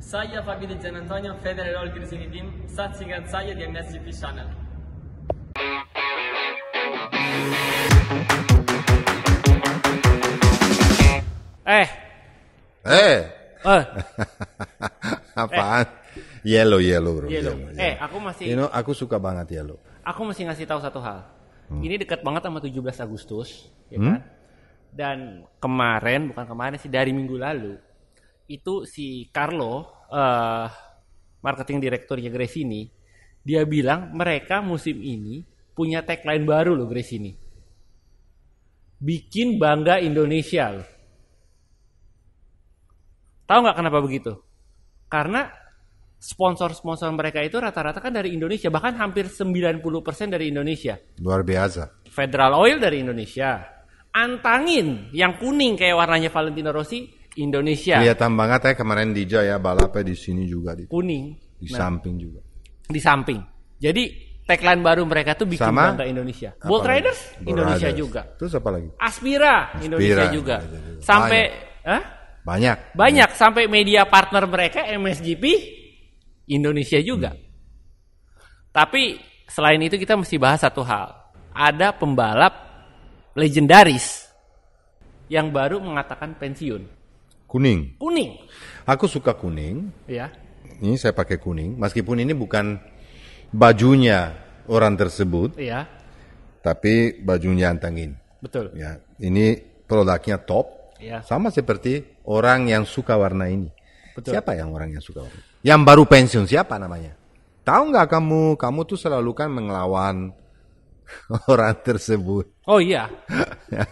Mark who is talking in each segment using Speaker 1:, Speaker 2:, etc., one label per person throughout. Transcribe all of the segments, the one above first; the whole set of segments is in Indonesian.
Speaker 1: Saya Fabio Gian Antonio, Federer All Grisini Team, Sazzi saya di MSGP Channel. Eh.
Speaker 2: Eh. Eh. Apaan? Eh. Yellow, yellow bro. Yellow. yellow. Eh, aku masih. You know, aku suka banget yellow.
Speaker 1: Aku masih ngasih tahu satu hal. Hmm. Ini dekat banget sama 17 Agustus, ya hmm? kan? Dan kemarin, bukan kemarin sih, dari minggu lalu itu si Carlo uh, marketing direkturnya Gresini dia bilang mereka musim ini punya tagline baru loh Gresini bikin bangga Indonesia loh. Tahu nggak kenapa begitu? Karena sponsor-sponsor mereka itu rata-rata kan dari Indonesia, bahkan hampir 90% dari Indonesia.
Speaker 2: Luar biasa.
Speaker 1: Federal Oil dari Indonesia. Antangin yang kuning kayak warnanya Valentino Rossi Indonesia. Kelihatan
Speaker 2: banget ya kemarin di Jaya balapnya di sini juga di kuning. Di nah, samping juga.
Speaker 1: Di samping. Jadi tagline baru mereka tuh bikin Sama, bangga Indonesia. Bold Riders Indonesia Riders. juga. Terus apa lagi? Aspira, Aspira Indonesia juga. juga. Sampai banyak. banyak. Banyak sampai media partner mereka MSGP Indonesia juga. Hmm. Tapi selain itu kita mesti bahas satu hal. Ada pembalap legendaris yang baru mengatakan pensiun. Kuning. Kuning.
Speaker 2: Aku suka kuning. Iya. Ini saya pakai kuning, meskipun ini bukan bajunya orang tersebut. Iya. Tapi bajunya antangin. Betul. Ya, ini produknya top. Iya. Sama seperti orang yang suka warna ini. Betul. Siapa yang orang yang suka warna? Yang baru pensiun siapa namanya? Tahu nggak kamu? Kamu tuh selalu kan mengelawan orang tersebut. Oh iya.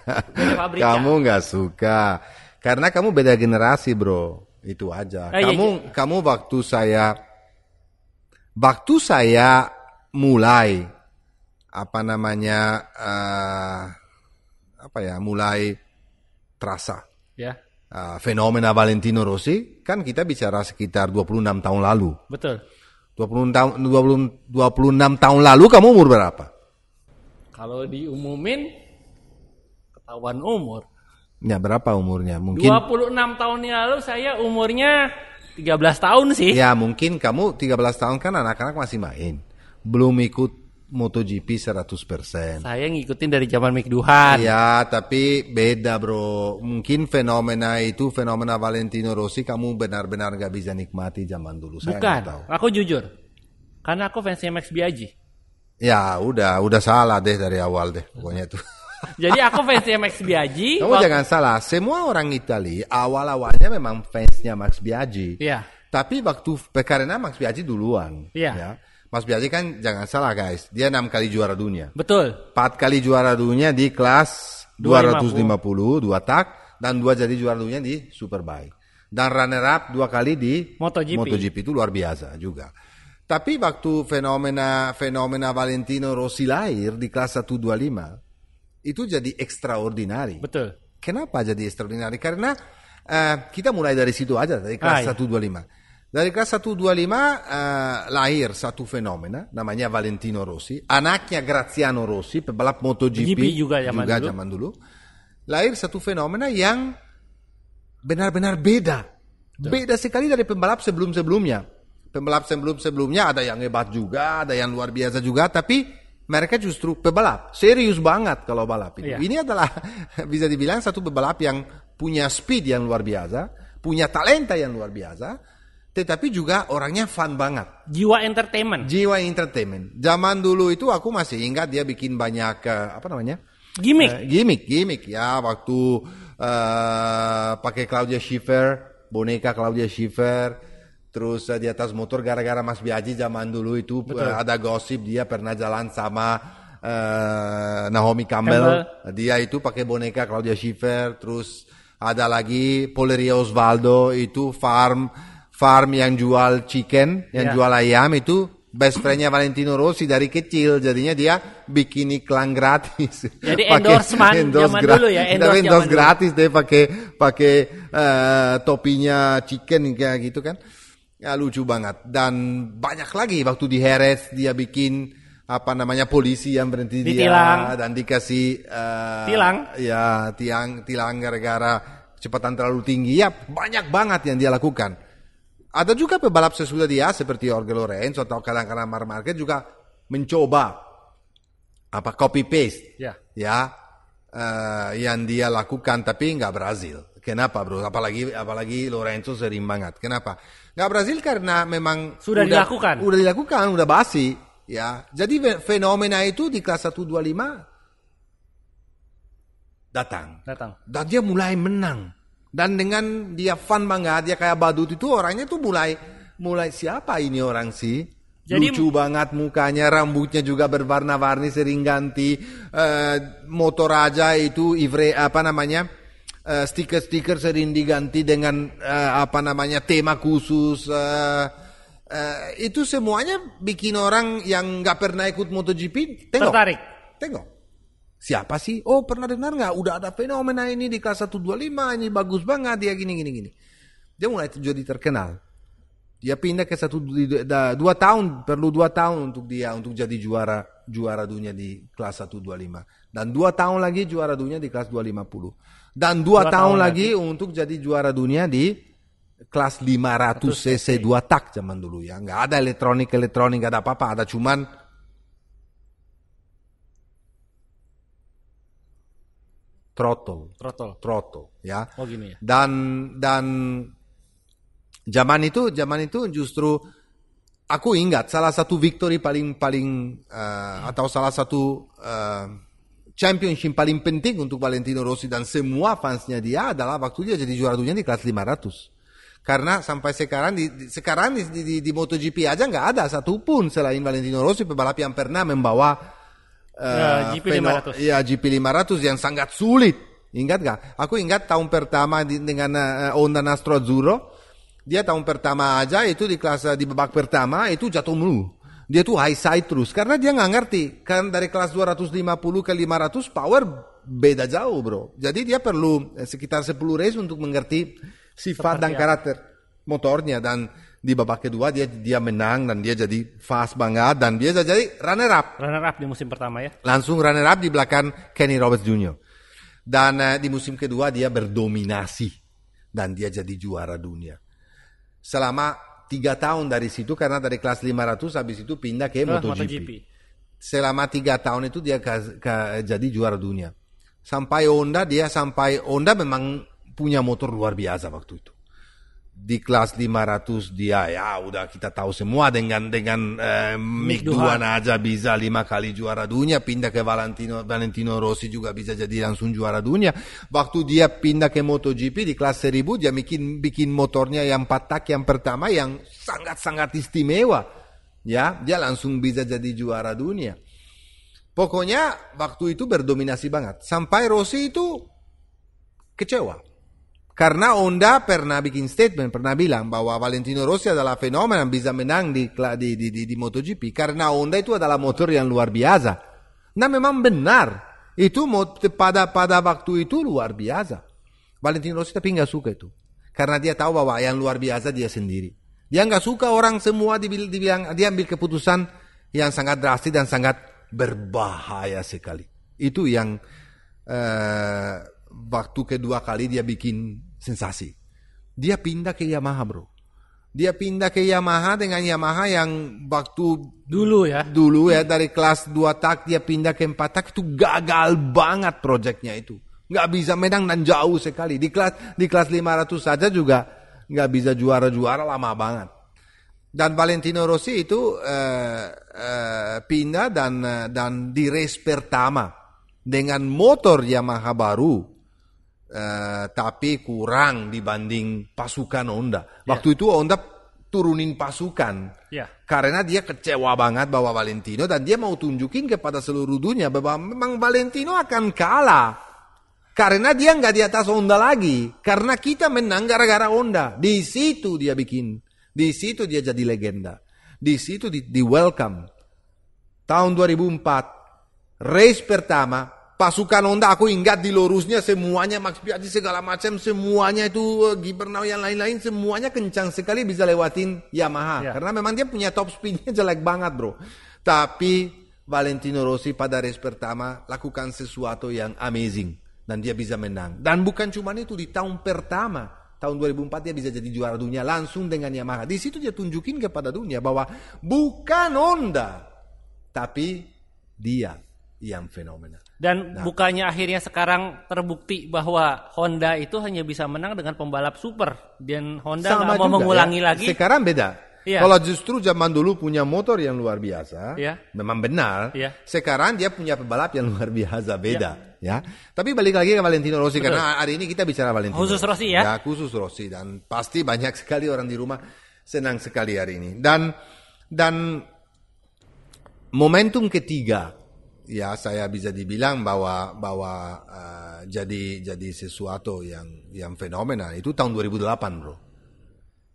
Speaker 2: Kamu nggak suka. Karena kamu beda generasi, Bro. Itu aja. oh, kamu iya, kamu waktu saya waktu saya mulai apa namanya uh, apa ya, mulai terasa. Uh, fenomena Valentino Rossi kan kita bicara sekitar 26 tahun lalu. Betul. 20 tahun 20 26 tahun lalu kamu umur berapa?
Speaker 1: Kalau diumumin ketahuan umur.
Speaker 2: Ya berapa umurnya? Mungkin 26
Speaker 1: tahun yang lalu saya umurnya 13 tahun sih. Ya
Speaker 2: mungkin kamu 13 tahun kan anak-anak masih main. Belum ikut MotoGP 100%.
Speaker 1: Saya ngikutin dari zaman Mick Duhan. Iya,
Speaker 2: tapi beda bro. Mungkin fenomena itu, fenomena Valentino Rossi kamu benar-benar gak bisa nikmati zaman dulu. Saya Bukan, tahu.
Speaker 1: aku jujur. Karena aku fansnya Max Biaggi.
Speaker 2: Ya udah, udah salah deh dari awal deh pokoknya itu.
Speaker 1: Jadi aku fansnya Max Biaggi. Kamu waktu... jangan
Speaker 2: salah, semua orang Italia awal-awalnya memang fansnya Max Biaggi. Iya. Tapi waktu karena Max Biaggi duluan. Iya. Ya. Mas Biaggi kan jangan salah guys, dia enam kali juara dunia. Betul. Empat kali juara dunia di kelas 250, 250 dua tak dan dua jadi juara dunia di Superbike. Dan runner up dua kali di MotoGP. MotoGP itu luar biasa juga. Tapi waktu fenomena fenomena Valentino Rossi lahir di kelas 125, itu jadi extraordinary. Betul. Kenapa jadi extraordinary? Karena uh, kita mulai dari situ aja dari kelas ah, 125. Iya. Dari kelas 125 uh, eh, lahir satu fenomena namanya Valentino Rossi, anaknya Graziano Rossi pebalap MotoGP GP juga zaman juga dulu. Zaman dulu. Lahir satu fenomena yang benar-benar beda. Beda sekali dari pembalap sebelum-sebelumnya. Pembalap sebelum-sebelumnya ada yang hebat juga, ada yang luar biasa juga, tapi mereka justru pebalap serius banget kalau balap itu. Yeah. Ini adalah bisa dibilang satu pebalap yang punya speed yang luar biasa, punya talenta yang luar biasa, tetapi juga orangnya fun banget. Jiwa entertainment. Jiwa entertainment. Zaman dulu itu aku masih ingat dia bikin banyak eh, apa namanya? Gimik. Uh, eh, gimik, gimik ya waktu uh, pakai Claudia Schiffer, boneka Claudia Schiffer terus uh, di atas motor gara-gara Mas Biaji zaman dulu itu eh, ada gosip dia pernah jalan sama uh, Naomi Campbell. Campbell. Dia itu pakai boneka Claudia Schiffer, terus ada lagi Polerio Osvaldo itu farm farm yang jual chicken, yang yeah. jual ayam itu best friendnya Valentino Rossi dari kecil jadinya dia bikin iklan gratis jadi endorsement ya, endorse zaman dulu ya endorse, tapi endorse gratis dulu. deh pakai pakai uh, topinya chicken kayak gitu kan Ya lucu banget. Dan banyak lagi waktu di Heres dia bikin apa namanya polisi yang berhenti Ditilang. dia dan dikasih uh, tilang. Ya, tiang tilang gara-gara kecepatan terlalu tinggi. Ya, banyak banget yang dia lakukan. Ada juga pebalap sesudah dia seperti Jorge Lorenzo atau kadang-kadang Marquez juga mencoba apa copy paste. Ya. Ya. Uh, yang dia lakukan tapi nggak berhasil Kenapa bro? Apalagi apalagi Lorenzo sering banget. Kenapa? Nah Brazil karena memang sudah udah, dilakukan, sudah dilakukan, sudah basi ya. Jadi fenomena itu di kelas 125 datang. Datang. Dan dia mulai menang. Dan dengan dia fun banget, dia kayak badut itu orangnya tuh mulai mulai siapa ini orang sih? Jadi, lucu banget mukanya, rambutnya juga berwarna-warni sering ganti. Uh, motor aja itu Ivre apa namanya? Eh, stiker-stiker sering diganti dengan uh, apa namanya tema khusus uh, uh, itu semuanya bikin orang yang nggak pernah ikut MotoGP tengok tertarik tengok siapa sih oh pernah dengar nggak udah ada fenomena ini di kelas 125 ini bagus banget dia gini gini gini dia mulai jadi terkenal dia pindah ke satu dua tahun perlu dua tahun untuk dia untuk jadi juara juara dunia di kelas 125 dan dua tahun lagi juara dunia di kelas 250 dan dua, dua tahun, tahun lagi, lagi untuk jadi juara dunia di kelas 500 cc dua tak zaman dulu ya nggak ada elektronik elektronik nggak ada apa-apa ada cuman throttle throttle throttle ya oh gini ya dan dan zaman itu zaman itu justru aku ingat salah satu victory paling paling uh, atau salah satu eh, Championship paling penting untuk Valentino Rossi dan semua fansnya dia adalah waktu dia jadi juara dunia di kelas 500. Karena sampai sekarang di, di sekarang di, di, di MotoGP aja nggak ada satupun selain Valentino Rossi pebalap yang pernah membawa uh, ya, GP 500. Ya, GP 500 yang sangat sulit. Ingat gak? Aku ingat tahun pertama di, dengan uh, Honda Nastro Azzurro, dia tahun pertama aja itu di kelas eh, di babak pertama itu jatuh mulu dia tuh high side terus karena dia nggak ngerti. Kan dari kelas 250 ke 500 power beda jauh, Bro. Jadi dia perlu eh, sekitar 10 race untuk mengerti sifat Seperti dan karakter motornya dan di babak kedua dia dia menang dan dia jadi fast banget dan dia jadi
Speaker 1: runner up. Runner up di musim pertama ya.
Speaker 2: Langsung runner up di belakang Kenny Roberts Jr. Dan uh, di musim kedua dia berdominasi dan dia jadi juara dunia. Selama tiga tahun dari situ karena dari kelas 500 habis itu pindah ke MotoGP. MotoGP. Selama tiga tahun itu dia ke, ke, jadi juara dunia. Sampai Honda dia sampai Honda memang punya motor luar biasa waktu itu di kelas 500 dia ya udah kita tahu semua dengan dengan eh, Mkhiduhan aja bisa lima kali juara dunia pindah ke Valentino Valentino Rossi juga bisa jadi langsung juara dunia waktu dia pindah ke MotoGP di kelas 1000 dia bikin bikin motornya yang patak yang pertama yang sangat-sangat istimewa ya dia langsung bisa jadi juara dunia pokoknya waktu itu berdominasi banget sampai Rossi itu kecewa karena Honda pernah bikin statement, pernah bilang bahwa Valentino Rossi adalah fenomena bisa menang di, di, di, di MotoGP karena Honda itu adalah motor yang luar biasa. Nah memang benar, itu pada pada waktu itu luar biasa. Valentino Rossi tapi nggak suka itu, karena dia tahu bahwa yang luar biasa dia sendiri. Dia nggak suka orang semua dibilang dia ambil keputusan yang sangat drastis dan sangat berbahaya sekali. Itu yang uh, waktu kedua kali dia bikin sensasi. Dia pindah ke Yamaha bro. Dia pindah ke Yamaha dengan Yamaha yang waktu dulu ya. Dulu ya dari kelas 2 tak dia pindah ke 4 tak itu gagal banget proyeknya itu. Nggak bisa menang dan jauh sekali. Di kelas di kelas 500 saja juga nggak bisa juara-juara lama banget dan Valentino Rossi itu uh, uh, pindah dan eh, dan di race pertama dengan motor Yamaha baru uh, tapi kurang dibanding pasukan Honda. Iya. Waktu yeah. itu Honda turunin pasukan yeah. karena dia kecewa banget bahwa Valentino dan dia mau tunjukin kepada seluruh dunia bahwa memang Valentino akan kalah karena dia nggak di atas Honda lagi karena kita menang gara-gara Honda di situ dia bikin di situ dia jadi legenda di situ di, di welcome tahun 2004 race pertama pasukan Honda aku ingat di lurusnya semuanya Max Piatti segala macam semuanya itu eh, Gibernau yang lain-lain semuanya kencang sekali bisa lewatin Yamaha yeah. karena memang dia punya top speednya jelek banget bro tapi Valentino Rossi pada race pertama lakukan sesuatu yang amazing dan dia bisa menang dan bukan cuma itu di tahun pertama tahun 2004 dia bisa jadi juara dunia langsung dengan Yamaha di situ dia tunjukin kepada dunia bahwa bukan Honda tapi dia yang fenomenal
Speaker 1: dan nah. bukannya akhirnya sekarang terbukti bahwa Honda itu hanya bisa menang dengan pembalap super dan Honda nggak mau mengulangi ya. lagi. Sekarang
Speaker 2: beda. Ya. Kalau justru zaman dulu punya motor yang luar biasa, ya. memang benar. Ya. Sekarang dia punya pembalap yang luar biasa, beda. Ya. ya. Tapi balik lagi ke Valentino Rossi Betul. karena hari ini kita bicara Valentino. Khusus Rossi ya. Ya khusus Rossi dan pasti banyak sekali orang di rumah senang sekali hari ini dan dan momentum ketiga ya saya bisa dibilang bahwa bahwa uh, jadi jadi sesuatu yang yang fenomenal itu tahun 2008 bro.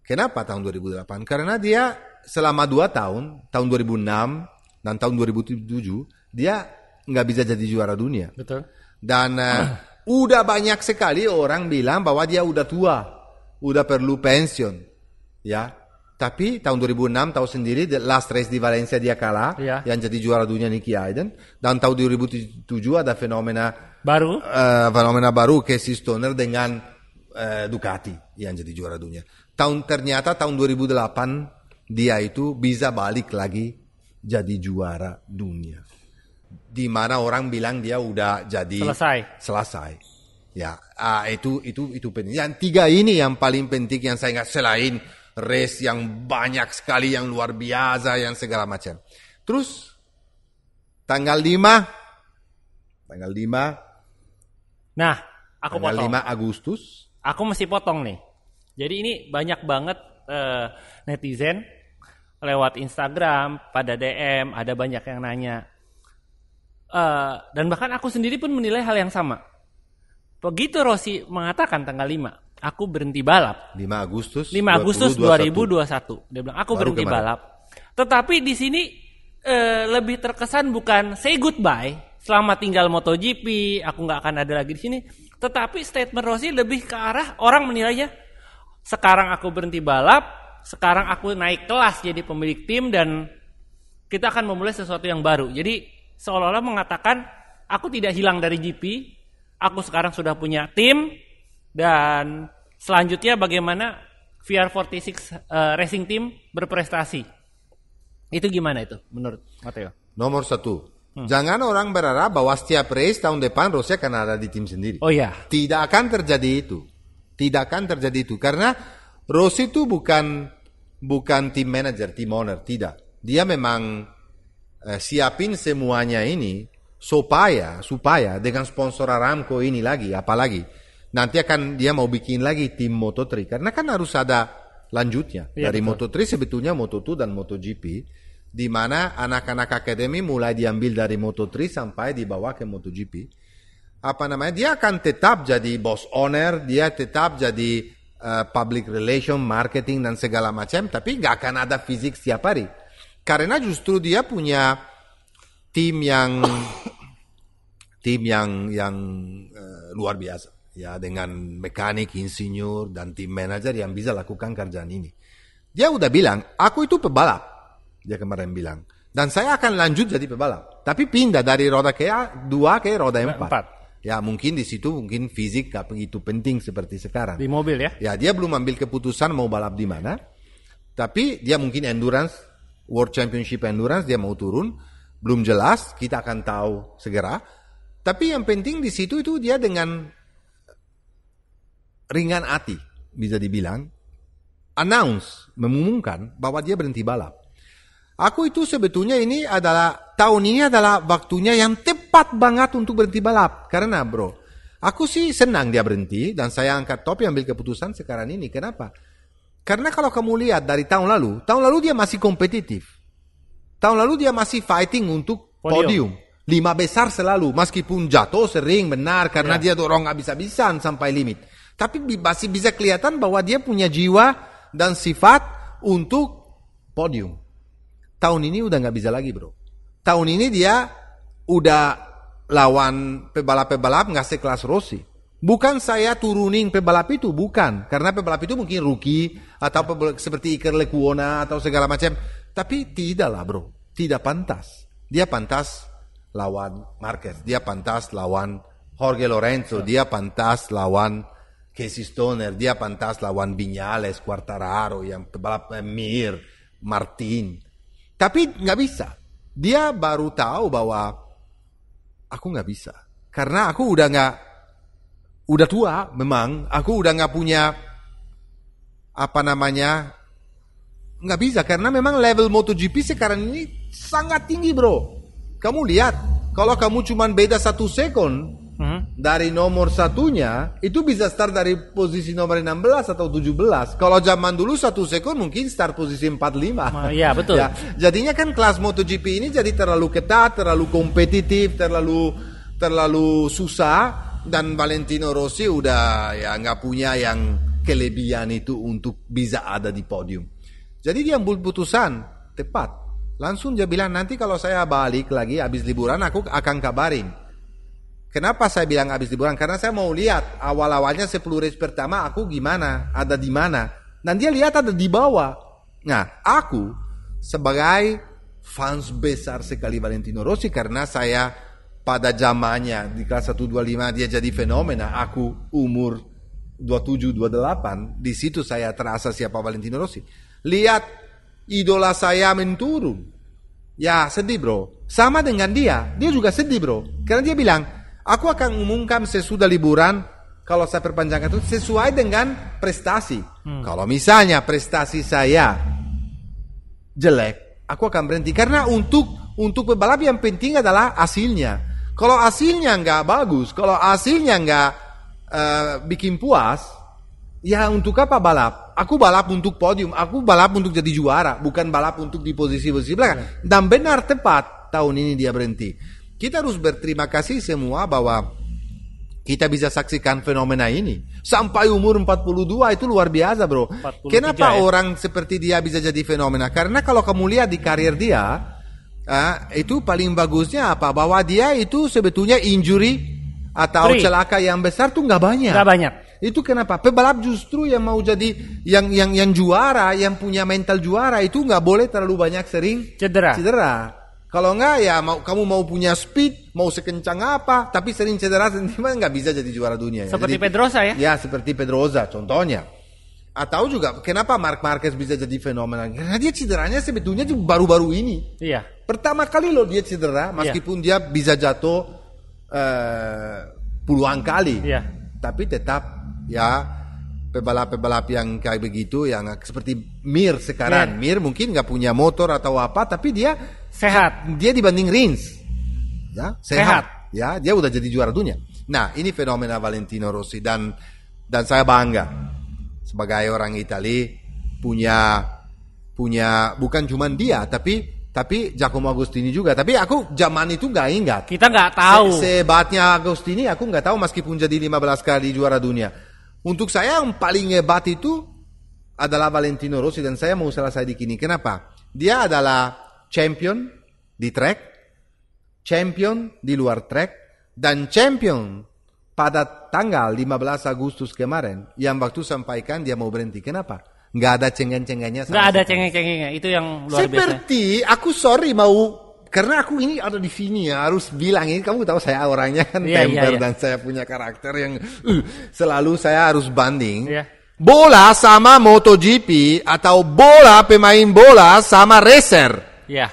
Speaker 2: Kenapa tahun 2008? Karena dia selama dua tahun, tahun 2006 dan tahun 2007 dia nggak bisa jadi juara dunia. Betul. Dan uh, udah banyak sekali orang bilang bahwa dia udah tua, udah perlu pensiun, ya tapi tahun 2006 tahu sendiri the last race di Valencia dia kalah yeah. yang jadi juara dunia Nicky Hayden. Dan tahun 2007 ada fenomena baru uh, fenomena baru Casey Stoner dengan uh, Ducati yang jadi juara dunia. Tahun ternyata tahun 2008 dia itu bisa balik lagi jadi juara dunia. Di mana orang bilang dia udah jadi selesai. Selesai. Ya, uh, itu itu itu penting. Yang tiga ini yang paling penting yang saya nggak selain race yang banyak sekali, yang luar biasa, yang segala macam. Terus, tanggal 5, tanggal 5,
Speaker 1: nah, aku tanggal potong. 5 Agustus. Aku masih potong nih. Jadi ini banyak banget uh, netizen lewat Instagram, pada DM, ada banyak yang nanya. Uh, dan bahkan aku sendiri pun menilai hal yang sama. Begitu Rossi mengatakan tanggal 5, aku berhenti balap. 5 Agustus. 5 Agustus 2021. 2021. Dia bilang aku Baru berhenti kemarin. balap. Tetapi di sini eh, lebih terkesan bukan say goodbye, selamat tinggal MotoGP, aku nggak akan ada lagi di sini. Tetapi statement Rossi lebih ke arah orang menilai ya. sekarang aku berhenti balap, sekarang aku naik kelas jadi pemilik tim dan kita akan memulai sesuatu yang baru. Jadi seolah-olah mengatakan aku tidak hilang dari GP, aku sekarang sudah punya tim, dan selanjutnya bagaimana VR46 uh, eh, Racing Team berprestasi? Itu gimana itu menurut Matteo?
Speaker 2: Nomor satu, Hmm. Jangan orang berharap bahwa setiap race tahun depan Rossi akan ada di tim sendiri. Oh ya. Tidak akan terjadi itu. Tidak akan terjadi itu karena Rossi itu bukan bukan tim manager, tim owner, tidak. Dia memang eh, siapin semuanya ini supaya supaya dengan sponsor Aramco ini lagi apalagi nanti akan dia mau bikin lagi tim Moto3 karena kan harus ada lanjutnya ya, dari betul. Moto3 sebetulnya Moto2 dan MotoGP di mana anak-anak akademi mulai diambil dari Moto3 sampai dibawa ke MotoGP apa namanya dia akan tetap jadi boss owner dia tetap jadi uh, public relation marketing dan segala macam tapi nggak akan ada fisik setiap hari karena justru dia punya tim yang tim yang yang uh, luar biasa ya dengan mekanik, insinyur dan tim manajer yang bisa lakukan kerjaan ini. Dia udah bilang, aku itu pebalap. Dia kemarin bilang. Dan saya akan lanjut jadi pebalap. Tapi pindah dari roda ke dua ke roda empat. empat. Ya mungkin di situ mungkin fisik begitu penting seperti sekarang. Di mobil ya? Ya dia belum ambil keputusan mau balap di mana. Tapi dia mungkin endurance, World Championship Endurance dia mau turun. Belum jelas, kita akan tahu segera. Tapi yang penting di situ itu dia dengan ringan hati bisa dibilang announce mengumumkan bahwa dia berhenti balap. Aku itu sebetulnya ini adalah tahun ini adalah waktunya yang tepat banget untuk berhenti balap karena bro aku sih senang dia berhenti dan saya angkat topi ambil keputusan sekarang ini kenapa? Karena kalau kamu lihat dari tahun lalu tahun lalu dia masih kompetitif tahun lalu dia masih fighting untuk podium. podium lima besar selalu meskipun jatuh sering benar karena yeah. dia dorong habis-habisan sampai limit tapi masih bisa kelihatan bahwa dia punya jiwa dan sifat untuk podium. Tahun ini udah nggak bisa lagi bro. Tahun ini dia udah lawan pebalap-pebalap nggak sekelas Rossi. Bukan saya turunin pebalap itu, bukan. Karena pebalap itu mungkin rookie atau pebalap, seperti Iker Lekuona atau segala macam. Tapi tidak lah bro, tidak pantas. Dia pantas lawan Marquez, dia pantas lawan Jorge Lorenzo, dia pantas lawan Casey Stoner, dia pantas lawan Binyales, Quartararo, yang e Balap eh, Mir, Martin. Tapi nggak bisa. Dia baru tahu bahwa aku nggak bisa. Karena aku udah nggak, udah tua memang. Aku udah nggak punya apa namanya nggak bisa karena memang level MotoGP sekarang ini sangat tinggi bro. Kamu lihat kalau kamu cuma beda satu second dari nomor satunya itu bisa start dari posisi nomor 16 atau 17. Kalau zaman dulu satu sekon mungkin start posisi 45. Iya betul. ya, jadinya kan kelas MotoGP ini jadi terlalu ketat, terlalu kompetitif, terlalu terlalu susah dan Valentino Rossi udah ya nggak punya yang kelebihan itu untuk bisa ada di podium. Jadi dia ambil putusan tepat. Langsung dia bilang nanti kalau saya balik lagi habis liburan aku akan kabarin Kenapa saya bilang habis liburan? Karena saya mau lihat awal-awalnya 10 race pertama aku gimana, ada di mana. Dan dia lihat ada di bawah. Nah, aku sebagai fans besar sekali Valentino Rossi karena saya pada zamannya di kelas 125 dia jadi fenomena. Aku umur 27, 28, di situ saya terasa siapa Valentino Rossi. Lihat idola saya menturun. Ya sedih bro. Sama dengan dia, dia juga sedih bro. Karena dia bilang, Aku akan umumkan sesudah liburan kalau saya perpanjangkan itu sesuai dengan prestasi. Hmm. Kalau misalnya prestasi saya jelek, aku akan berhenti karena untuk untuk pebalap yang penting adalah hasilnya. Kalau hasilnya nggak bagus, kalau hasilnya nggak uh, bikin puas, ya untuk apa balap? Aku balap untuk podium, aku balap untuk jadi juara, bukan balap untuk di posisi posisi belakang. Iya. Dan benar tepat tahun ini dia berhenti. Kita harus berterima kasih semua bahwa kita bisa saksikan fenomena ini sampai umur 42 itu luar biasa bro kenapa ya? orang seperti dia bisa jadi fenomena karena kalau kamu lihat di karir dia uh, itu paling bagusnya apa bahwa dia itu sebetulnya injury atau Free. celaka yang besar tuh nggak banyak nggak banyak itu kenapa pebalap justru yang mau jadi yang yang yang juara yang punya mental juara itu nggak boleh terlalu banyak sering cedera cedera kalau enggak ya mau kamu mau punya speed, mau sekencang apa, tapi sering cedera sendiri enggak bisa jadi juara dunia. Ya. Seperti jadi, Pedrosa ya? Ya seperti Pedrosa contohnya. Atau juga kenapa Mark Marquez bisa jadi fenomena? Karena dia cederanya sebetulnya baru-baru ini. Iya. Pertama kali loh dia cedera, iya. meskipun iya. dia bisa jatuh eh, puluhan kali, iya. tapi tetap ya pebalap-pebalap yang kayak begitu yang seperti Mir sekarang. Yeah. Mir mungkin nggak punya motor atau apa tapi dia sehat. Dia dibanding Rins. Ya, sehat. sehat. Ya, dia udah jadi juara dunia. Nah, ini fenomena Valentino Rossi dan dan saya bangga sebagai orang Italia punya punya bukan cuma dia tapi tapi Giacomo Agostini juga. Tapi aku zaman itu nggak ingat. Kita nggak tahu. Se Sebatnya Agostini aku nggak tahu meskipun jadi 15 kali juara dunia. Untuk saya yang paling hebat itu adalah Valentino Rossi dan saya mau selesai di kini. Kenapa? Dia adalah champion di track, champion di luar track, dan champion pada tanggal 15 Agustus kemarin yang waktu sampaikan dia mau berhenti. Kenapa? Gak ada cengeng-cengengnya. Gak ada
Speaker 1: cengeng-cengengnya. Itu yang luar Seperti,
Speaker 2: biasa. Seperti aku sorry mau karena aku ini ada di sini ya harus bilang ini kamu tahu saya orangnya kan yeah, iya, temper yeah, yeah. dan saya punya karakter
Speaker 1: yang uh,
Speaker 2: selalu saya harus banding. Yeah. Bola sama MotoGP atau bola pemain bola sama racer. Yeah.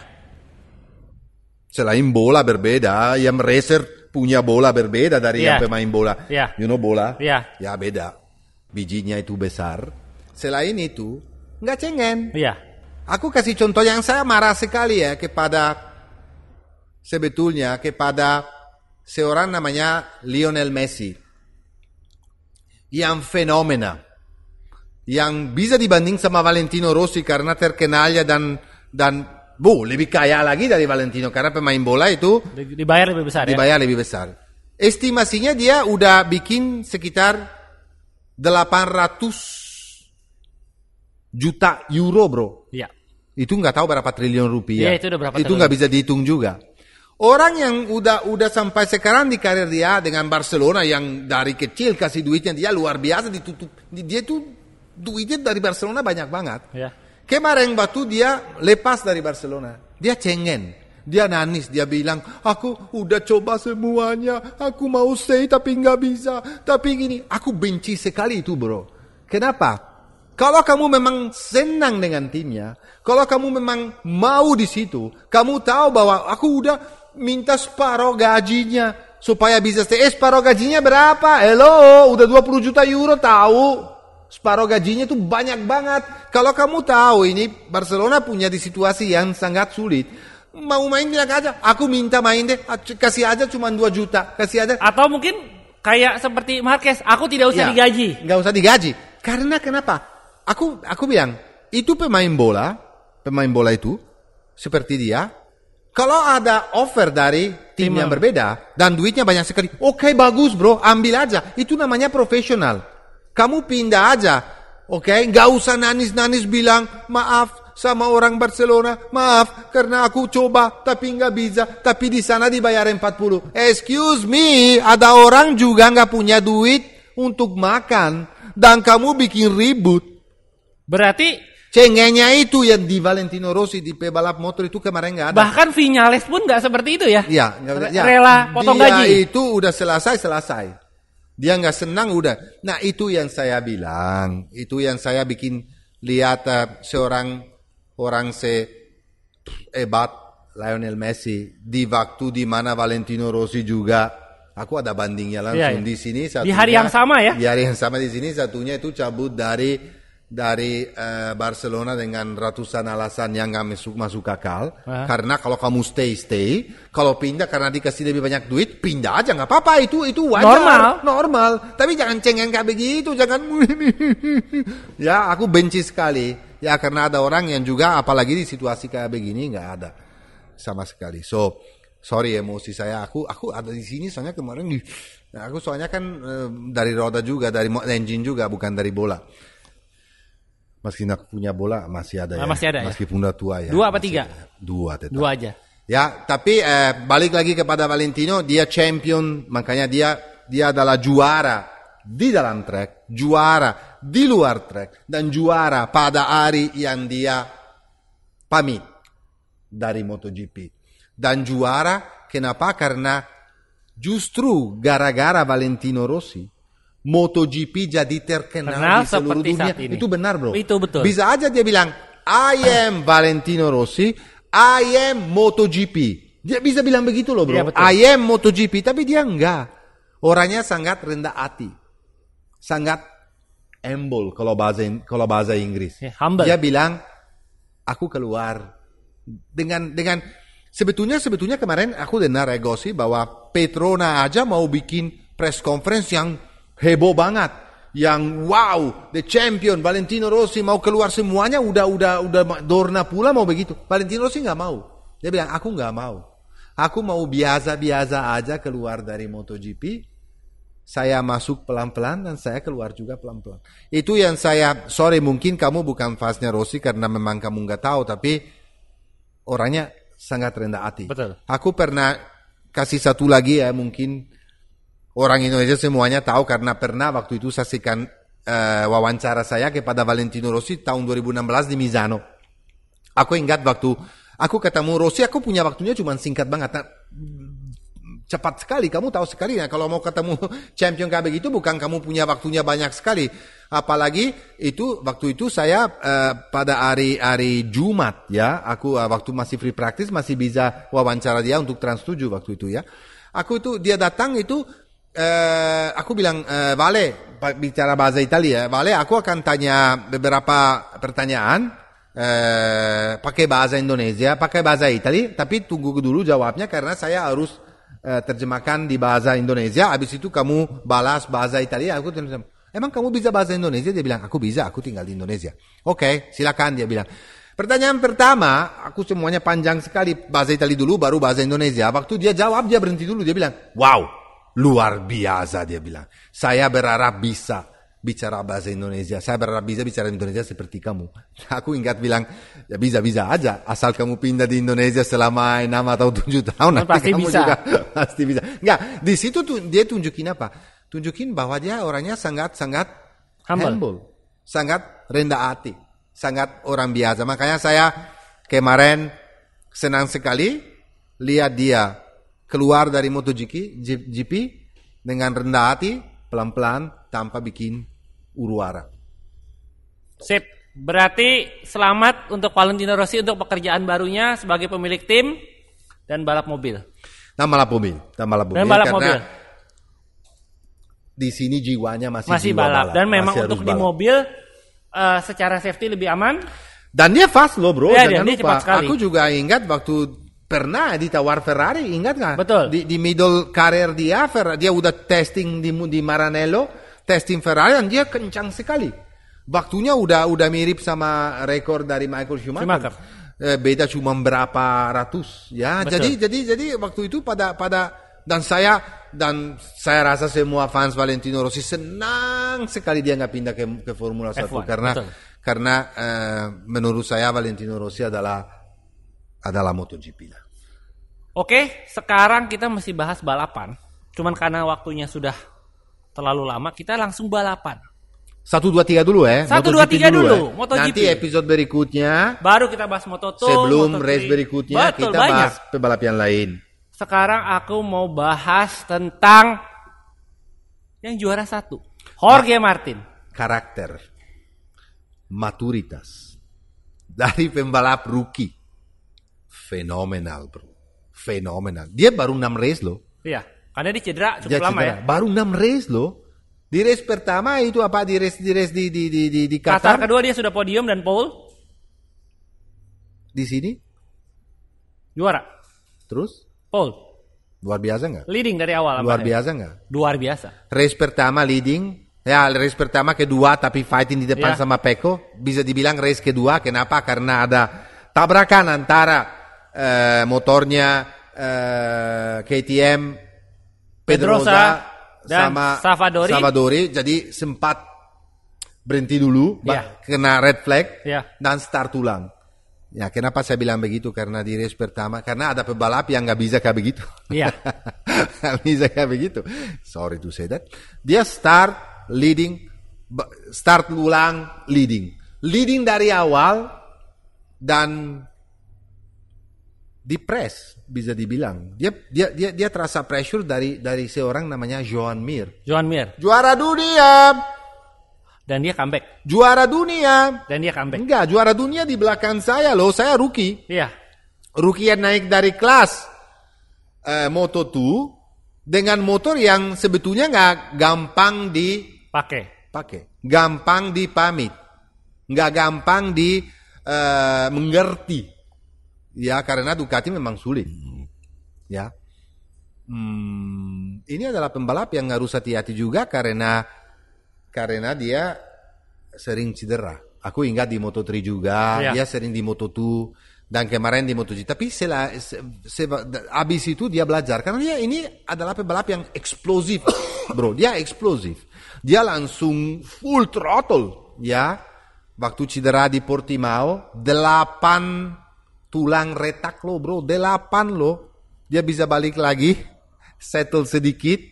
Speaker 2: Selain bola berbeda, yang racer punya bola berbeda dari yeah. yang iya. pemain bola. Yeah. You know bola? Yeah. Ya beda. Bijinya itu besar. Selain itu, nggak cengeng. Yeah. Aku kasih contoh yang saya marah sekali ya kepada sebetulnya kepada seorang namanya Lionel Messi yang fenomena yang bisa dibanding sama Valentino Rossi karena terkenalnya dan dan bu lebih kaya lagi dari Valentino karena pemain bola itu dibayar lebih besar ya? dibayar ya? lebih besar estimasinya dia udah bikin sekitar 800 juta euro bro ya. itu nggak tahu berapa triliun rupiah ya, itu udah berapa itu nggak bisa dihitung juga Orang yang udah udah sampai sekarang di karir dia dengan Barcelona yang dari kecil kasih duitnya dia luar biasa ditutup dia tuh duitnya dari Barcelona banyak banget. Ya. Kemarin batu dia lepas dari Barcelona. Dia cengen. Dia nangis, dia bilang, aku udah coba semuanya, aku mau stay tapi nggak bisa, tapi gini. Aku benci sekali itu bro. Kenapa? Kalau kamu memang senang dengan timnya, kalau kamu memang mau di situ, kamu tahu bahwa aku udah minta separoh gajinya supaya bisa stay. Eh gajinya berapa? Hello, udah 20 juta euro tahu. Separoh gajinya tuh banyak banget. Kalau kamu tahu ini Barcelona punya di situasi yang sangat sulit. Mau main bilang aja, aku minta main deh, kasih aja cuma 2 juta, kasih aja. Atau mungkin
Speaker 1: kayak seperti Marquez, aku
Speaker 2: tidak usah ya, digaji. Nggak usah digaji. Karena kenapa? Aku aku bilang, itu pemain bola, pemain bola itu seperti dia kalau ada offer dari tim, tim yang berbeda dan duitnya banyak sekali, oke okay, bagus bro, ambil aja. Itu namanya profesional. Kamu pindah aja, oke? Okay? Gak usah nanis-nanis bilang maaf sama orang Barcelona, maaf karena aku coba tapi nggak bisa, tapi di sana dibayar 40. Excuse me, ada orang juga nggak punya duit untuk makan dan kamu bikin ribut. Berarti Cengengnya itu yang di Valentino Rossi di pebalap motor itu kemarin nggak ada. Bahkan
Speaker 1: Vinales pun nggak seperti
Speaker 2: itu ya. Iya, ya. rela potong Dia gaji. itu udah selesai selesai. Dia nggak senang udah. Nah itu yang saya bilang, itu yang saya bikin lihat uh, seorang orang se hebat Lionel Messi di waktu di mana Valentino Rossi juga. Aku ada bandingnya langsung ya, ya. di sini. Satunya, di hari yang sama ya. Di hari yang sama di sini satunya itu cabut dari dari uh, Barcelona dengan ratusan alasan yang nggak masuk masuk akal. Uh -huh. Karena kalau kamu stay stay, kalau pindah karena dikasih lebih banyak duit, pindah aja nggak apa-apa itu itu wajar. Normal. Normal. Tapi jangan cengeng kayak begitu, jangan. ya aku benci sekali. Ya karena ada orang yang juga apalagi di situasi kayak begini nggak ada sama sekali. So sorry emosi saya aku aku ada di sini soalnya kemarin di, nah, aku soalnya kan uh, dari roda juga dari engine juga bukan dari bola meski nak punya bola masih ada ah, ya. Masih ada ya. Meskipun udah tua ya. Dua apa tiga? Ada. Dua tetap. Dua aja. Ya, tapi eh, balik lagi kepada Valentino, dia champion, makanya dia dia adalah juara di dalam track, juara di luar track, dan juara pada hari yang dia pamit dari MotoGP. Dan juara kenapa? Karena justru gara-gara Valentino Rossi MotoGP jadi terkenal, Kenal di seluruh dunia. ini. Itu benar bro. Itu betul. Bisa aja dia bilang, I am Valentino Rossi, I am MotoGP. Dia bisa bilang begitu loh bro. Ya, I am MotoGP, tapi dia enggak. Orangnya sangat rendah hati, sangat embol kalau bahasa kalau bahasa Inggris. Ya, Dia bilang, aku keluar dengan dengan sebetulnya sebetulnya kemarin aku dengar regosi bahwa Petrona aja mau bikin press conference yang heboh banget yang wow the champion Valentino Rossi mau keluar semuanya udah udah udah Dorna pula mau begitu Valentino Rossi nggak mau dia bilang aku nggak mau aku mau biasa-biasa aja keluar dari MotoGP saya masuk pelan-pelan dan saya keluar juga pelan-pelan itu yang saya sorry mungkin kamu bukan fansnya Rossi karena memang kamu nggak tahu tapi orangnya sangat rendah hati Betul. aku pernah kasih satu lagi ya mungkin Orang Indonesia semuanya tahu karena pernah waktu itu saksikan uh, wawancara saya kepada Valentino Rossi tahun 2016 di Misano. Aku ingat waktu aku ketemu Rossi, aku punya waktunya cuma singkat banget. Nah, cepat sekali, kamu tahu sekali ya kalau mau ketemu champion kayak itu bukan kamu punya waktunya banyak sekali. Apalagi itu waktu itu saya uh, pada hari hari Jumat ya, aku uh, waktu masih free practice masih bisa wawancara dia untuk Trans 7 waktu itu ya. Aku itu dia datang itu eh, aku bilang eh, Vale bicara bahasa Italia Vale aku akan tanya beberapa pertanyaan eh, pakai bahasa Indonesia pakai bahasa Italia tapi tunggu dulu jawabnya karena saya harus eh, terjemahkan di bahasa Indonesia habis itu kamu balas bahasa Italia aku terjemah emang kamu bisa bahasa Indonesia dia bilang aku bisa aku tinggal di Indonesia oke okay, silakan dia bilang Pertanyaan pertama, aku semuanya panjang sekali bahasa Italia dulu, baru bahasa Indonesia. Waktu dia jawab, dia berhenti dulu. Dia bilang, wow, luar biasa dia bilang. Saya berharap bisa bicara bahasa Indonesia. Saya berharap bisa bicara Indonesia seperti kamu. Aku ingat bilang, ya bisa-bisa aja. Asal kamu pindah di Indonesia selama enam atau tujuh tahun. Nah, pasti kamu bisa. Juga, pasti bisa. Enggak, di situ tu, dia tunjukin apa? Tunjukin bahwa dia orangnya sangat-sangat humble. humble. Sangat rendah hati. Sangat orang biasa. Makanya saya kemarin senang sekali lihat dia keluar dari MotoGP dengan rendah hati, pelan-pelan, tanpa bikin uruara.
Speaker 1: Sip, berarti selamat untuk Valentino Rossi untuk pekerjaan barunya sebagai pemilik tim dan balap mobil.
Speaker 2: Dan balap mobil, dan balap mobil. Dan balap karena mobil. Di sini jiwanya masih, masih jiwa balap. balap dan memang masih untuk di
Speaker 1: mobil uh, secara safety lebih aman.
Speaker 2: Dan dia fast loh bro, ya, jangan dia lupa. Aku
Speaker 1: juga ingat waktu pernah ditawar Ferrari
Speaker 2: ingat nggak betul di, di middle career dia Ferrari, dia udah testing di di Maranello testing Ferrari dan dia kencang sekali waktunya udah udah mirip sama rekor dari Michael Schumacher, Schumacher. Eh, beda cuma berapa ratus ya betul. jadi jadi jadi waktu itu pada pada dan saya dan saya rasa semua fans Valentino Rossi senang sekali dia nggak pindah ke, ke Formula 1 karena betul. karena eh, menurut saya Valentino Rossi adalah adalah motogp lah.
Speaker 1: Oke, sekarang kita masih bahas balapan. Cuman karena waktunya sudah terlalu lama, kita langsung balapan.
Speaker 2: Satu dua tiga dulu ya. Satu dua tiga dulu. dulu. Ya. Nanti episode berikutnya.
Speaker 1: Baru kita bahas Moto2. Sebelum MotoGP. race berikutnya Betul, kita banyak. bahas
Speaker 2: pebalap yang lain.
Speaker 1: Sekarang aku mau bahas tentang yang juara satu. Jorge nah, Martin.
Speaker 2: Karakter, maturitas dari pembalap rookie fenomenal bro, fenomenal. Dia baru enam race loh.
Speaker 1: Iya, karena dia cedera cukup dia lama cedera. ya.
Speaker 2: Baru enam race loh. Di race pertama itu apa di race di race di di di di, di Qatar. Qatar kedua
Speaker 1: dia sudah podium dan pole. Di sini juara. Terus? Pole.
Speaker 2: Luar biasa nggak? Leading dari awal. Luar biasa nggak?
Speaker 1: Luar biasa.
Speaker 2: Race pertama leading, ya race pertama kedua tapi fighting di depan yeah. sama Peko. Bisa dibilang race kedua, kenapa? Karena ada tabrakan antara eh, motornya eh, KTM Pedrosa dan sama Savadori. Savadori jadi sempat berhenti dulu yeah. kena red flag yeah. dan start ulang ya kenapa saya bilang begitu karena di race pertama karena ada pebalap yang nggak bisa kayak begitu yeah. nggak bisa kayak begitu sorry to say that dia start leading start ulang leading leading dari awal dan Depres, bisa dibilang. Dia dia dia dia terasa pressure dari dari seorang namanya Joan Mir. Joan Mir. Juara dunia. Dan dia comeback. Juara dunia. Dan dia comeback. Enggak, juara dunia di belakang saya loh. Saya Ruki. Iya. Rookie yang naik dari kelas eh, Moto2 dengan motor yang sebetulnya nggak gampang
Speaker 1: dipakai.
Speaker 2: Pakai. Gampang dipamit. Nggak gampang di eh, mengerti Ya karena Ducati memang sulit. Hmm. Ya. Hmm, ini adalah pembalap yang harus hati-hati juga karena karena dia sering cedera. Aku ingat di Moto3 juga, ya. dia sering di Moto2 dan kemarin di MotoGP. Tapi setelah abis itu dia belajar karena dia ini adalah pembalap yang eksplosif, bro. Dia eksplosif. Dia langsung full throttle, ya. Waktu cedera di Portimao, delapan tulang retak lo bro, delapan lo. Dia bisa balik lagi, settle sedikit,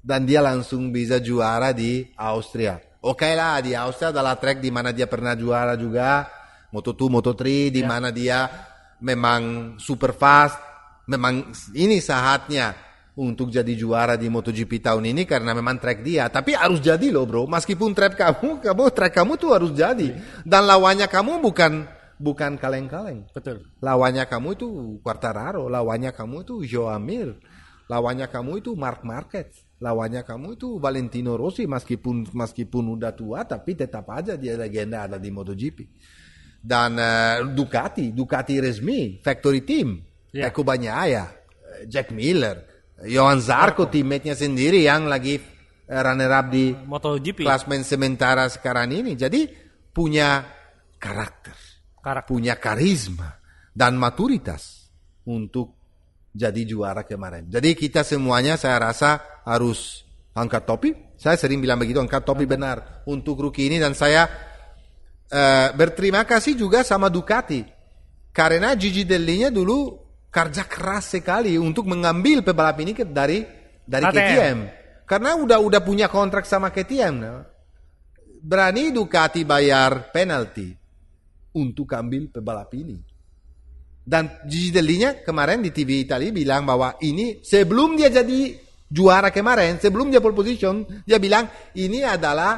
Speaker 2: dan dia langsung bisa juara di Austria. Oke okay lah di Austria adalah trek di mana dia pernah juara juga Moto2, Moto3 di yeah. mana dia memang super fast. Memang ini saatnya untuk jadi juara di MotoGP tahun ini karena memang trek dia. Tapi harus jadi loh bro, meskipun trek kamu, kamu track kamu tuh harus jadi. Iya. Dan lawannya kamu bukan bukan kaleng-kaleng. Betul. Lawannya kamu itu Quartararo, lawannya kamu itu Joamir, Mir, lawannya kamu itu Mark Marquez, lawannya kamu itu Valentino Rossi meskipun meskipun udah tua tapi tetap aja dia legenda ada di MotoGP. Dan uh, Ducati, Ducati resmi, factory team, yeah. Eko Banyaya, eh, Jack Miller, Johan Zarco teammate sendiri yang lagi eh, runner-up di MotoGP. klasmen sementara sekarang ini. Jadi punya karakter Karakter. punya karisma dan maturitas untuk jadi juara kemarin. Jadi kita semuanya saya rasa harus angkat topi. Saya sering bilang begitu, angkat topi benar untuk rookie ini dan saya uh, berterima kasih juga sama Ducati karena Gigi Dellinya dulu kerja keras sekali untuk mengambil pebalap ini dari dari KTM. KTM. Karena udah udah punya kontrak sama KTM. Berani Ducati bayar penalti untuk ambil pebalap ini. Dan Gigi Delinya kemarin di TV Italia bilang bahwa ini sebelum dia jadi juara kemarin, sebelum dia pole position, dia bilang ini adalah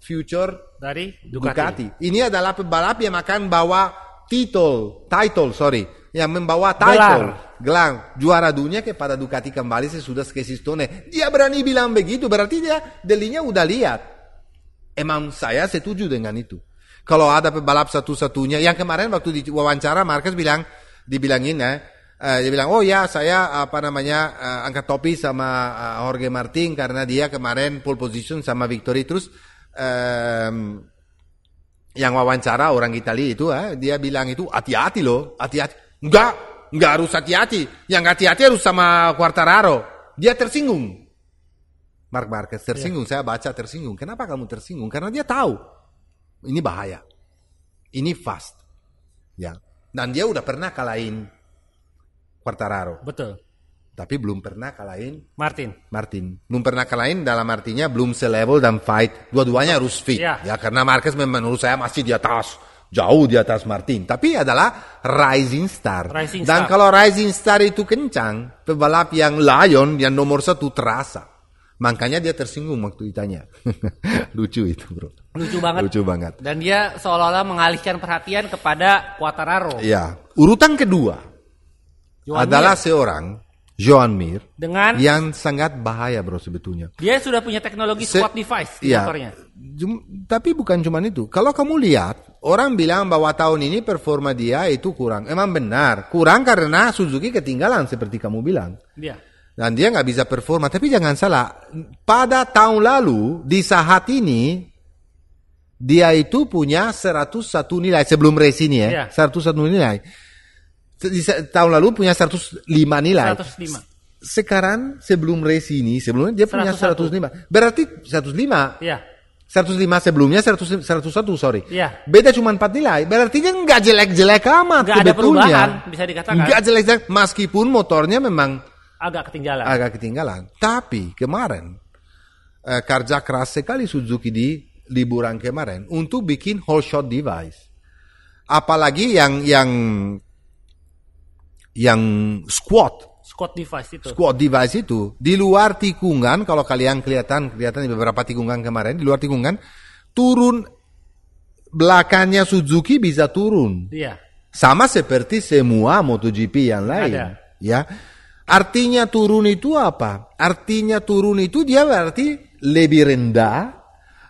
Speaker 2: future dari Ducati. Ducati. Ini adalah pebalap yang akan bawa title, title sorry, yang membawa title, gelar, gelang, juara dunia kepada Ducati kembali sesudah tone. Dia berani bilang begitu, berarti dia Delinya udah lihat. Emang saya setuju dengan itu. Kalau ada pebalap satu-satunya, yang kemarin waktu diwawancara Marquez bilang, dibilangin ya, eh, dia bilang, oh ya saya apa namanya eh, angkat topi sama eh, Jorge Martin karena dia kemarin pole position sama Victory terus. eh, yang wawancara orang Italia itu, eh, dia bilang itu hati-hati loh, hati-hati. Enggak, enggak harus hati-hati. Yang hati-hati harus sama Quartararo. Dia tersinggung. Mark Marquez tersinggung. Yeah. Saya baca tersinggung. Kenapa kamu tersinggung? Karena dia tahu ini bahaya. Ini fast. Ya. Dan dia udah pernah kalahin Quartararo. Betul. Tapi belum pernah kalahin Martin. Martin. Belum pernah kalahin dalam artinya belum selevel dan fight. dua duanya harus fit. Ya. ya karena Marquez menurut saya masih di atas jauh di atas Martin, tapi adalah rising star. Rising Dan star. kalau rising star itu kencang, pebalap yang lion yang nomor satu terasa. Makanya dia tersinggung waktu ditanya. Lucu itu, Bro. Lucu banget. Lucu banget.
Speaker 1: Dan dia seolah-olah mengalihkan perhatian kepada Quattararo. Iya.
Speaker 2: Urutan kedua
Speaker 1: Johan adalah Mir. seorang
Speaker 2: Joan Mir dengan yang sangat bahaya, Bro sebetulnya.
Speaker 1: Dia sudah punya teknologi Se squat device ya. motornya.
Speaker 2: Tapi bukan cuma itu. Kalau kamu lihat, orang bilang bahwa tahun ini performa dia itu kurang. Emang benar, kurang karena Suzuki ketinggalan seperti kamu bilang. Iya dan dia nggak bisa performa. Tapi jangan salah, pada tahun lalu di saat ini dia itu punya 101 nilai sebelum race ini ya, yeah. Iya. 101 nilai. Di, tahun lalu punya 105 nilai.
Speaker 1: 105.
Speaker 2: Sekarang sebelum race ini, sebelumnya dia punya 101. 105. Berarti 105. Iya. Yeah. 105 sebelumnya 100, 101 sorry. ya. Beda cuma 4 nilai. Berarti dia nggak jelek-jelek amat.
Speaker 1: Gak ada perubahan bisa dikatakan. Nggak
Speaker 2: jelek-jelek meskipun motornya memang
Speaker 1: agak ketinggalan.
Speaker 2: Agak ketinggalan. Tapi kemarin eh, kerja keras sekali Suzuki di liburan kemarin untuk bikin whole shot device. Apalagi yang yang yang squat.
Speaker 1: Squat device itu. Squat
Speaker 2: device itu di luar tikungan kalau kalian kelihatan kelihatan di beberapa tikungan kemarin di luar tikungan turun belakangnya Suzuki bisa turun. Iya. Sama seperti semua MotoGP yang lain. Ada. Ya Artinya turun itu apa? Artinya turun itu dia berarti lebih rendah,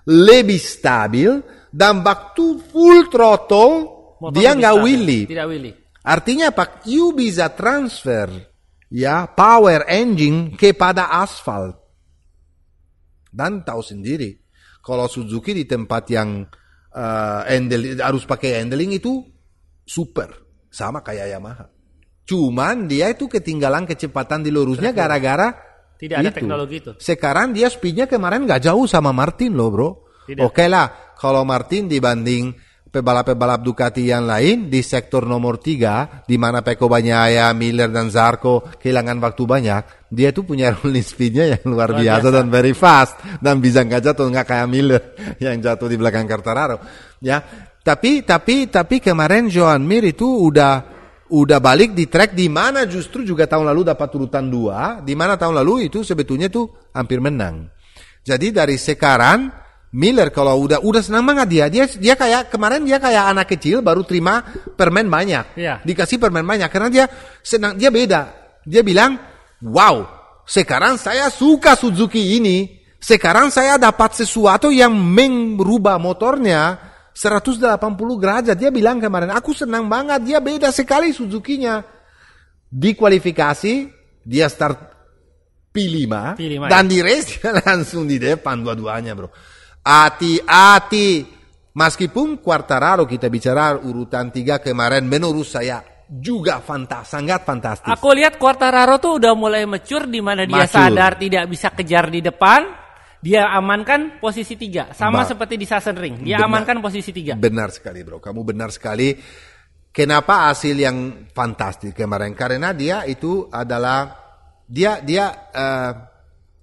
Speaker 2: lebih stabil, dan waktu full throttle Motor dia nggak willy. Tidak willy. Artinya apa? You bisa transfer ya power engine kepada asfal. Dan tahu sendiri, kalau Suzuki di tempat yang uh, eh, handling, harus pakai handling itu super, sama kayak Yamaha. Cuman dia itu ketinggalan kecepatan di lurusnya gara-gara tidak ada teknologi itu. Sekarang dia speednya kemarin gak jauh sama Martin loh bro. Oke okay lah kalau Martin dibanding pebalap-pebalap Ducati yang lain di sektor nomor 3 di mana Peko Banyaya, Miller dan Zarco kehilangan waktu banyak, dia tuh punya rolling speednya yang luar, luar biasa, biasa dan very fast dan bisa nggak jatuh nggak kayak Miller yang jatuh di belakang kartararo ya. Tapi tapi tapi kemarin Joan Mir itu udah udah balik di track di mana justru juga tahun lalu dapat urutan dua, di mana tahun lalu itu sebetulnya tuh hampir menang. Jadi dari sekarang Miller kalau udah udah senang banget dia. Dia dia kayak kemarin dia kayak anak kecil baru terima permen banyak. ya. Dikasih permen banyak karena dia senang dia beda. Dia bilang, "Wow, sekarang saya suka Suzuki ini. Sekarang saya dapat sesuatu yang mengubah motornya." 180 derajat. Dia bilang kemarin, aku senang banget, dia beda sekali Suzuki-nya. Di kualifikasi, dia start P5, P5 ya. dan ya. di race dia langsung di depan dua-duanya bro. Hati-hati, meskipun Quartararo kita bicara urutan tiga kemarin menurut saya juga fantastis sangat fantastis.
Speaker 1: Aku lihat Quartararo tuh udah mulai mecur di mana dia sadar tidak bisa kejar di depan, dia amankan posisi tiga, sama ba seperti di Sassen Ring. Dia benar, amankan posisi tiga.
Speaker 2: Benar sekali, bro. Kamu benar sekali. Kenapa hasil yang fantastis kemarin? Karena dia itu adalah dia dia uh,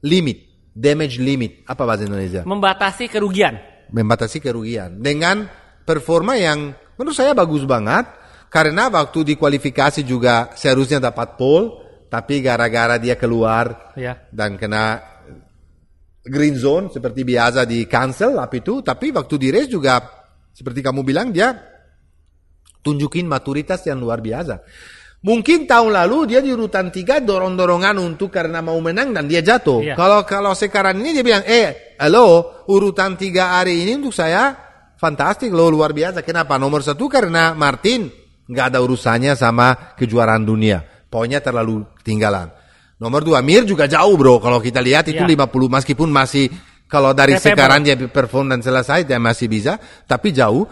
Speaker 2: limit damage limit apa bahasa Indonesia?
Speaker 1: Membatasi kerugian.
Speaker 2: Membatasi kerugian dengan performa yang menurut saya bagus banget karena waktu di kualifikasi juga seharusnya dapat pole tapi gara-gara dia keluar ya. dan kena green zone seperti biasa di cancel tapi itu, tapi waktu di race juga seperti kamu bilang dia tunjukin maturitas yang luar biasa. Mungkin tahun lalu dia di urutan tiga dorong-dorongan untuk karena mau menang dan dia jatuh. Iya. Kalau kalau sekarang ini dia bilang, eh, halo, urutan tiga hari ini untuk saya fantastik lo luar biasa. Kenapa? Nomor satu karena Martin nggak ada urusannya sama kejuaraan dunia. Poinnya terlalu tinggalan. Nomor dua Mir juga jauh bro. Kalau kita lihat itu ya. 50 meskipun masih kalau dari Pepe, sekarang dia perform dan selesai dia masih bisa, tapi jauh.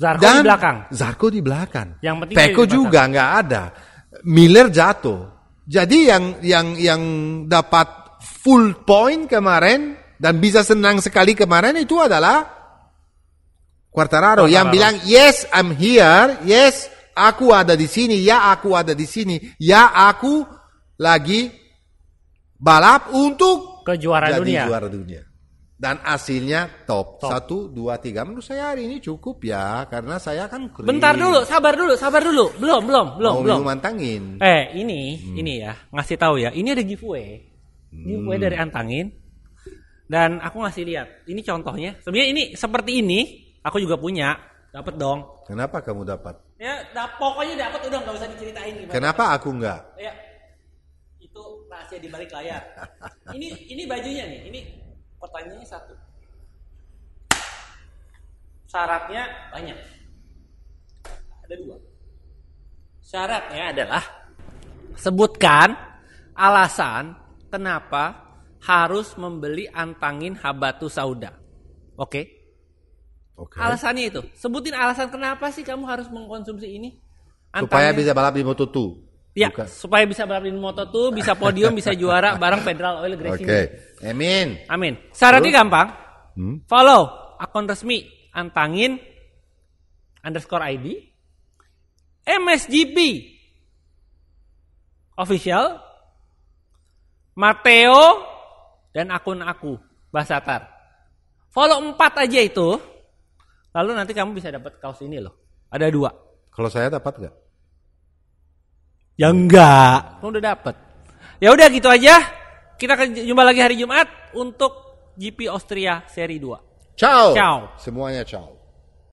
Speaker 1: Zarko dan di belakang.
Speaker 2: Zarko di belakang.
Speaker 1: Yang penting Peko juga
Speaker 2: nggak ada. Miller jatuh. Jadi yang yang yang dapat full point kemarin dan bisa senang sekali kemarin itu adalah Quartararo, Quartararo. yang bilang yes I'm here, yes aku ada di sini, ya aku ada di sini, ya aku lagi balap untuk kejuaraan dunia. Juara dunia. Dan hasilnya top. top. Satu, dua, tiga. Menurut saya hari ini cukup ya, karena saya kan Bentar dulu, sabar
Speaker 1: dulu, sabar dulu. Belum, belum, belum, Mau belum. mantangin. Eh, ini, hmm. ini ya, ngasih tahu ya. Ini ada giveaway. Giveaway hmm. dari Antangin. Dan aku ngasih lihat. Ini contohnya. Sebenarnya ini seperti ini, aku juga punya. Dapat dong. Kenapa kamu dapat? Ya, pokoknya dapat udah nggak usah diceritain Kenapa aku nggak? Ya, rahasia di balik layar. Ini ini bajunya nih. Ini pertanyaannya satu. Syaratnya banyak. Ada dua. Syaratnya adalah sebutkan alasan kenapa harus membeli antangin habatu sauda. Oke. Okay? Okay. Alasannya itu. Sebutin alasan kenapa sih kamu harus mengkonsumsi ini? Antangin. Supaya bisa balap di moto Ya, Bukan. supaya bisa balapin moto tuh, bisa podium, bisa juara bareng Federal Oil Racing. Oke. Okay. Amin. Amin. Syaratnya Lalu? gampang. Hmm? Follow akun resmi Antangin underscore ID MSGP official Mateo dan akun aku Basatar. Follow empat aja itu. Lalu nanti kamu bisa dapat kaos ini loh. Ada dua.
Speaker 2: Kalau saya dapat gak? Ya enggak.
Speaker 1: Lo kan udah dapet. Ya udah gitu aja. Kita akan jumpa lagi hari Jumat untuk GP Austria seri 2.
Speaker 2: Ciao. Ciao. Semuanya ciao.